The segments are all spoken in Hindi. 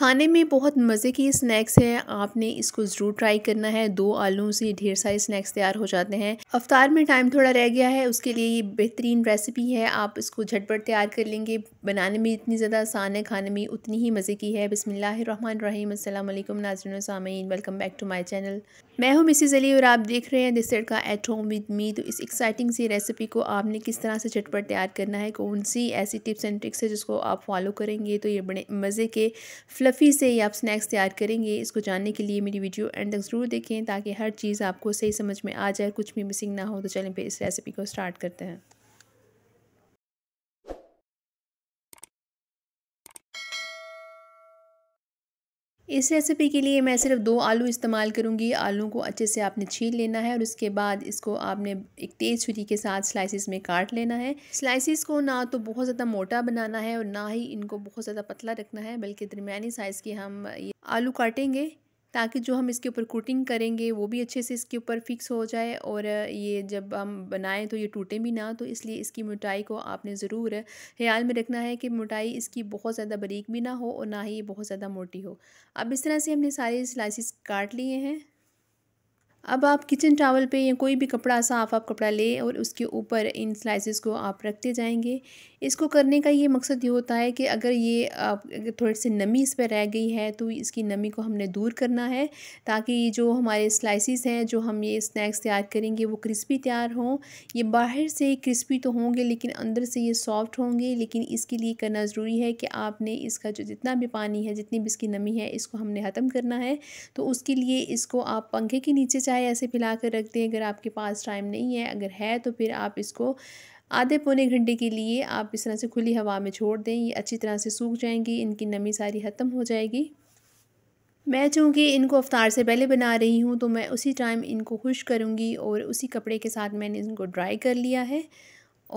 खाने में बहुत मज़े की स्नैक्स है आपने इसको ज़रूर ट्राई करना है दो आलू से ढेर सारे स्नैक्स तैयार हो जाते हैं अवतार में टाइम थोड़ा रह गया है उसके लिए ये बेहतरीन रेसिपी है आप इसको झटपट तैयार कर लेंगे बनाने में इतनी ज़्यादा आसान है खाने में उतनी ही मज़े की है बसमिल्लर रहीम असल नाजरन सामीन welcome back to my channel मैं हूं मिसिज अली और आप देख रहे हैं दिसर का एट होम विद मी तो इस एक्साइटिंग सी रेसिपी को आपने किस तरह से झटपट तैयार करना है कौन सी ऐसी टिप्स एंड ट्रिक्स है जिसको आप फॉलो करेंगे तो ये बड़े मज़े के फ्लफ़ी से ही आप स्नैक्स तैयार करेंगे इसको जानने के लिए मेरी वीडियो एंड तक ज़रूर देखें ताकि हर चीज़ आपको सही समझ में आ जाए कुछ भी मिसिंग ना हो तो चलें फिर इस रेसिपी को स्टार्ट करते हैं इस रेसिपी के लिए मैं सिर्फ दो आलू इस्तेमाल करूँगी आलू को अच्छे से आपने छील लेना है और उसके बाद इसको आपने एक तेज़ छुरी के साथ स्लाइसिस में काट लेना है स्लाइसिस को ना तो बहुत ज़्यादा मोटा बनाना है और ना ही इनको बहुत ज़्यादा पतला रखना है बल्कि दरमिया साइज़ के हम ये आलू काटेंगे ताकि जो हम इसके ऊपर कोटिंग करेंगे वो भी अच्छे से इसके ऊपर फिक्स हो जाए और ये जब हम बनाएं तो ये टूटे भी ना तो इसलिए इसकी मोटाई को आपने ज़रूर ख्याल में रखना है कि मोटाई इसकी बहुत ज़्यादा बारीक भी ना हो और ना ही ये बहुत ज़्यादा मोटी हो अब इस तरह से हमने सारे स्लाइसिस काट लिए हैं अब आप किचन टावल पे या कोई भी कपड़ा साफ आप कपड़ा ले और उसके ऊपर इन स्लाइसिस को आप रखते जाएंगे इसको करने का ये मकसद ये होता है कि अगर ये आप थोड़ी सी नमी इस पर रह गई है तो इसकी नमी को हमने दूर करना है ताकि जो हमारे स्लाइसिस हैं जो हम ये स्नैक्स तैयार करेंगे वो क्रिस्पी तैयार हों ये बाहर से क्रिस्पी तो होंगे लेकिन अंदर से ये सॉफ्ट होंगे लेकिन इसके लिए करना ज़रूरी है कि आपने इसका जो जितना भी पानी है जितनी भी इसकी नमी है इसको हमने ख़त्म करना है तो उसके लिए इसको आप पंखे के नीचे चाहे चाय ऐसे पिला कर रख दें अगर आपके पास टाइम नहीं है अगर है तो फिर आप इसको आधे पौने घंटे के लिए आप इस तरह से खुली हवा में छोड़ दें ये अच्छी तरह से सूख जाएंगी इनकी नमी सारी ख़त्म हो जाएगी मैं चूँकि इनको अफ्तार से पहले बना रही हूँ तो मैं उसी टाइम इनको खुश करूँगी और उसी कपड़े के साथ मैंने इनको ड्राई कर लिया है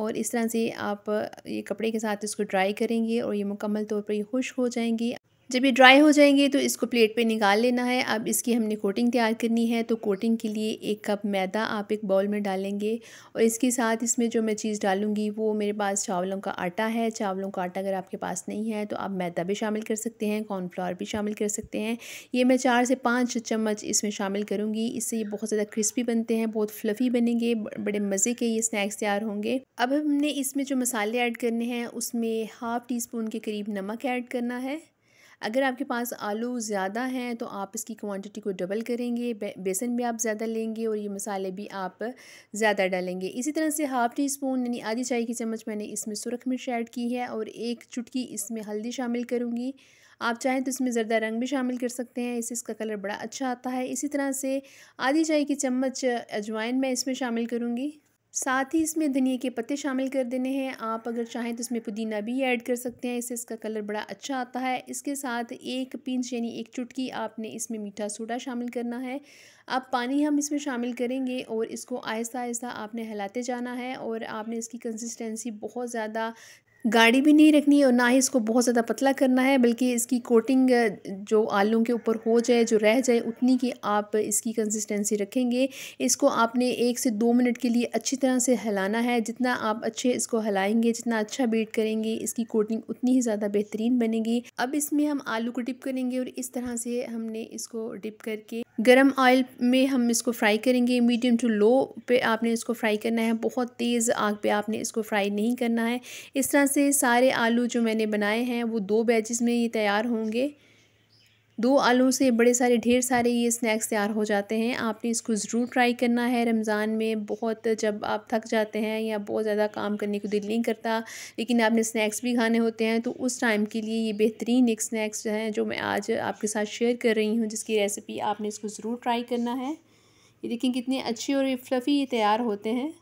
और इस तरह से आप ये कपड़े के साथ इसको ड्राई करेंगे और ये मुकम्मल तौर पर ये खुश हो जाएंगी जब ये ड्राई हो जाएंगे तो इसको प्लेट पे निकाल लेना है अब इसकी हमने कोटिंग तैयार करनी है तो कोटिंग के लिए एक कप मैदा आप एक बाउल में डालेंगे और इसके साथ इसमें जो मैं चीज़ डालूंगी वो मेरे पास चावलों का आटा है चावलों का आटा अगर आपके पास नहीं है तो आप मैदा भी शामिल कर सकते हैं कॉर्नफ्लावर भी शामिल कर सकते हैं ये मैं चार से पाँच चम्मच इसमें शामिल करूँगी इससे ये बहुत ज़्यादा क्रिस्पी बनते हैं बहुत फ्लफ़ी बनेंगे बड़े मज़े के ये स्नैक्स तैयार होंगे अब हमने इसमें जो मसाले ऐड करने हैं उसमें हाफ़ टी स्पून के करीब नमक ऐड करना है अगर आपके पास आलू ज़्यादा हैं तो आप इसकी क्वांटिटी को डबल करेंगे बेसन भी आप ज़्यादा लेंगे और ये मसाले भी आप ज़्यादा डालेंगे इसी तरह से हाफ़ टी स्पून यानी आधी चाय की चम्मच मैंने इसमें सुरख मिर्च ऐड की है और एक चुटकी इसमें हल्दी शामिल करूँगी आप चाहें तो इसमें ज़रदा रंग भी शामिल कर सकते हैं इससे इसका कलर बड़ा अच्छा आता है इसी तरह से आधी चाय की चम्मच अजवाइन मैं इसमें शामिल करूँगी साथ ही इसमें धनिया के पत्ते शामिल कर देने हैं आप अगर चाहें तो इसमें पुदीना भी ऐड कर सकते हैं इससे इसका कलर बड़ा अच्छा आता है इसके साथ एक पिंच यानी एक चुटकी आपने इसमें मीठा सोडा शामिल करना है अब पानी हम इसमें शामिल करेंगे और इसको आहिस्ता आहिस्ता आपने हिलाते जाना है और आपने इसकी कंसिस्टेंसी बहुत ज़्यादा गाड़ी भी नहीं रखनी है और ना ही इसको बहुत ज़्यादा पतला करना है बल्कि इसकी कोटिंग जो आलू के ऊपर हो जाए जो रह जाए उतनी की आप इसकी कंसिस्टेंसी रखेंगे इसको आपने एक से दो मिनट के लिए अच्छी तरह से हिलाना है जितना आप अच्छे इसको हिलाएंगे जितना अच्छा बीट करेंगे इसकी कोटिंग उतनी ही ज़्यादा बेहतरीन बनेगी अब इसमें हम आलू को डिप करेंगे और इस तरह से हमने इसको डिप करके गरम ऑयल में हम इसको फ्राई करेंगे मीडियम टू लो पे आपने इसको फ्राई करना है बहुत तेज़ आग पे आपने इसको फ्राई नहीं करना है इस तरह से सारे आलू जो मैंने बनाए हैं वो दो बैचेस में ये तैयार होंगे दो आलू से बड़े सारे ढेर सारे ये स्नैक्स तैयार हो जाते हैं आपने इसको ज़रूर ट्राई करना है रमज़ान में बहुत जब आप थक जाते हैं या बहुत ज़्यादा काम करने को दिल नहीं करता लेकिन आपने स्नैक्स भी खाने होते हैं तो उस टाइम के लिए ये बेहतरीन एक स्नैक्स हैं जो मैं आज आपके साथ शेयर कर रही हूँ जिसकी रेसिपी आपने इसको ज़रूर ट्राई करना है ये देखें कितने अच्छे और फ्लफ़ी ये तैयार होते हैं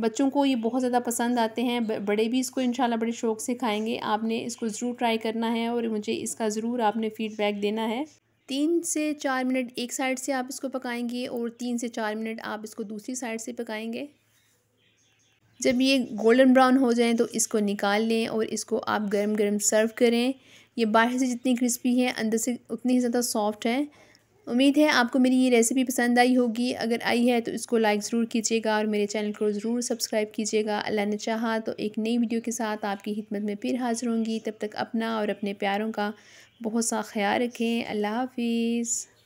बच्चों को ये बहुत ज़्यादा पसंद आते हैं बड़े भी इसको इंशाल्लाह बड़े शौक़ से खाएंगे आपने इसको ज़रूर ट्राई करना है और मुझे इसका ज़रूर आपने फ़ीडबैक देना है तीन से चार मिनट एक साइड से आप इसको पकाएंगे और तीन से चार मिनट आप इसको दूसरी साइड से पकाएंगे जब ये गोल्डन ब्राउन हो जाए तो इसको निकाल लें और इसको आप गर्म गर्म सर्व करें ये बाहर से जितनी क्रिस्पी है अंदर से उतनी ही ज़्यादा सॉफ्ट है उम्मीद है आपको मेरी ये रेसिपी पसंद आई होगी अगर आई है तो इसको लाइक ज़रूर कीजिएगा और मेरे चैनल को ज़रूर सब्सक्राइब कीजिएगा अल्लाह ने चाहा तो एक नई वीडियो के साथ आपकी खिदमत में फिर हाज़िर होंगी तब तक अपना और अपने प्यारों का बहुत सा ख्याल रखें अल्लाह हाफिज़